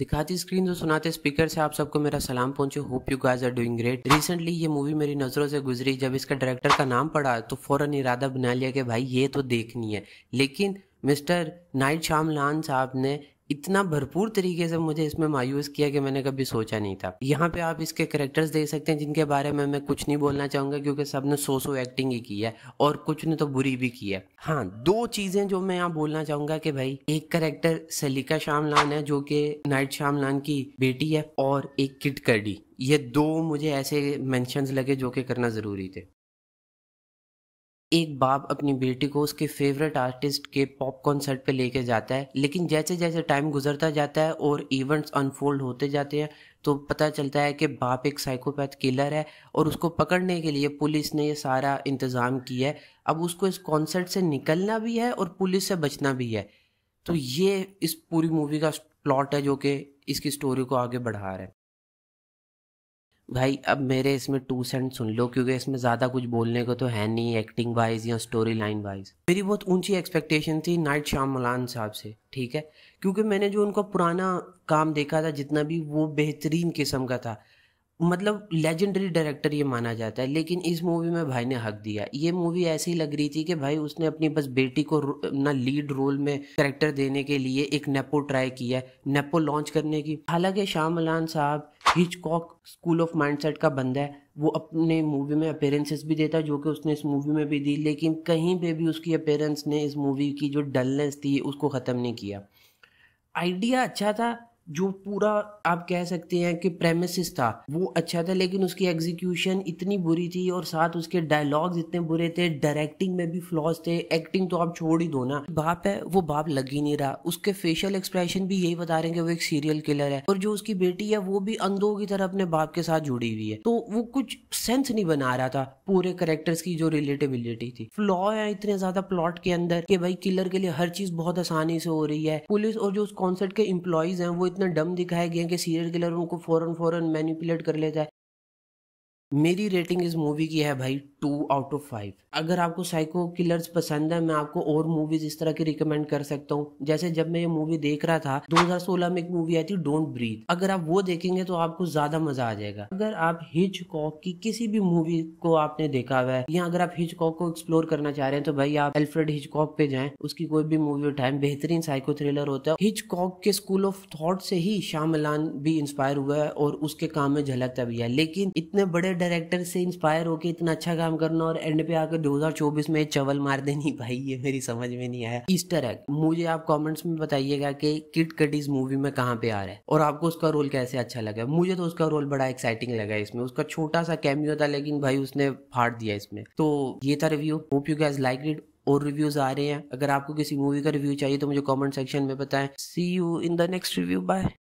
दिखाती स्क्रीन जो तो सुनाते स्पीकर से आप सबको मेरा सलाम पहुंचे hope you guys are doing great recently ये मूवी मेरी नज़रों से गुजरी जब इसका डायरेक्टर का नाम पड़ा तो फ़ौरन इरादा बना लिया कि भाई ये तो देखनी है लेकिन मिस्टर नाइट श्याम लान साहब ने इतना भरपूर तरीके से मुझे इसमें मायूस किया कि मैंने कभी सोचा नहीं था यहाँ पे आप इसके करेक्टर्स देख सकते हैं जिनके बारे में मैं कुछ नहीं बोलना चाहूंगा क्योंकि सब ने सो सो एक्टिंग ही की है और कुछ ने तो बुरी भी की है हाँ दो चीज़ें जो मैं यहाँ बोलना चाहूंगा कि भाई एक करेक्टर सलीका शामलान है जो कि नाइट शामलान की बेटी है और एक किट करडी ये दो मुझे ऐसे मेंशंस लगे जो कि करना ज़रूरी थे एक बाप अपनी बेटी को उसके फेवरेट आर्टिस्ट के पॉप कॉन्सर्ट पे लेके जाता है लेकिन जैसे जैसे टाइम गुजरता जाता है और इवेंट्स अनफोल्ड होते जाते हैं तो पता चलता है कि बाप एक साइकोपैथ किलर है और उसको पकड़ने के लिए पुलिस ने ये सारा इंतज़ाम किया है अब उसको इस कॉन्सर्ट से निकलना भी है और पुलिस से बचना भी है तो ये इस पूरी मूवी का प्लॉट है जो कि इसकी स्टोरी को आगे बढ़ा रहा है भाई अब मेरे इसमें टू सेंट सुन लो क्योंकि इसमें ज़्यादा कुछ बोलने को तो है नहीं एक्टिंग वाइज या स्टोरी लाइन वाइज मेरी बहुत ऊंची एक्सपेक्टेशन थी नाइट श्याम मलान साहब से ठीक है क्योंकि मैंने जो उनका पुराना काम देखा था जितना भी वो बेहतरीन किस्म का था मतलब लेजेंडरी डायरेक्टर ये माना जाता है लेकिन इस मूवी में भाई ने हक दिया ये मूवी ऐसी लग रही थी कि भाई उसने अपनी बस बेटी को ना लीड रोल में करेक्टर देने के लिए एक नेपो ट्राई किया नेपो लॉन्च करने की हालांकि शाह मलान साहब हिचकॉक स्कूल ऑफ माइंडसेट का बंदा है वो अपने मूवी में अपेरेंसेस भी देता है जो कि उसने इस मूवी में भी दी लेकिन कहीं पे भी उसकी अपेयरेंस ने इस मूवी की जो डलनेस थी उसको ख़त्म नहीं किया आइडिया अच्छा था जो पूरा आप कह सकते हैं कि प्रेमिस था वो अच्छा था लेकिन उसकी एग्जीक्यूशन इतनी बुरी थी और साथ उसके डायलॉग्स इतने बुरे थे डायरेक्टिंग में भी फ्लॉज थे एक्टिंग तो आप छोड़ ही दो ना बाप है वो बाप लग ही नहीं रहा उसके फेशियल एक्सप्रेशन भी यही बता रहे हैं कि वो एक सीरियल किलर है और जो उसकी बेटी है वो भी अंधों की तरह अपने बाप के साथ जुड़ी हुई है तो वो कुछ सेंस नहीं बना रहा था पूरे करेक्टर्स की जो रिलेटेबिलिटी थी फ्लॉ है इतने ज्यादा प्लॉट के अंदर कि भाई किलर के लिए हर चीज बहुत आसानी से हो रही है पुलिस और जो उस कॉन्सर्ट के एम्प्लॉयज हैं वो इतने इतना डम दिखाया गया कि सीरियल किलर उनको फ़ौरन फ़ौरन मैनिपुलेट कर लेता है मेरी रेटिंग इस मूवी की है भाई टू आउट ऑफ फाइव अगर आपको साइको किलर्स पसंद है मैं आपको और मूवीज इस तरह की रिकमेंड कर सकता हूँ जैसे जब मैं ये मूवी देख रहा था 2016 में एक मूवी आई थी डोंट ब्रीथ अगर आप वो देखेंगे तो आपको ज्यादा मजा आ जाएगा अगर आप हिच कॉक की किसी भी मूवी को आपने देखा हुआ है या अगर आप हिच कॉक को एक्सप्लोर करना चाह रहे हैं तो भाई आप एल्फ्रेड हिच कॉक पे जाए उसकी कोई भी मूवी उठाए बेहतरीन साइको थ्रिलर होता है हिच कॉक के स्कूल ऑफ थॉट से ही शाहमलान भी इंस्पायर हुआ है और उसके काम में झलकता भी है लेकिन इतने बड़े डायरेक्टर से इंस्पायर होकर इतना अच्छा काम काम करना और एंड पे आकर 2024 में चवल मार देनी भाई ये मेरी समझ में नहीं आया ईस्टर एग मुझे आप कमेंट्स में बताइएगा कि किट कट इस मूवी में कहाँ पे आ रहा है और आपको उसका रोल कैसे अच्छा लगा मुझे तो उसका रोल बड़ा एक्साइटिंग लगा इसमें उसका छोटा सा कैमियो था लेकिन भाई उसने फाड़ दिया इसमें तो ये था review hope you guys like it और रिव्यूज आ रहे हैं अगर आपको किसी मूवी का रिव्यू चाहिए तो मुझे कमेंट सेक्शन में बताएं see you in the next review bye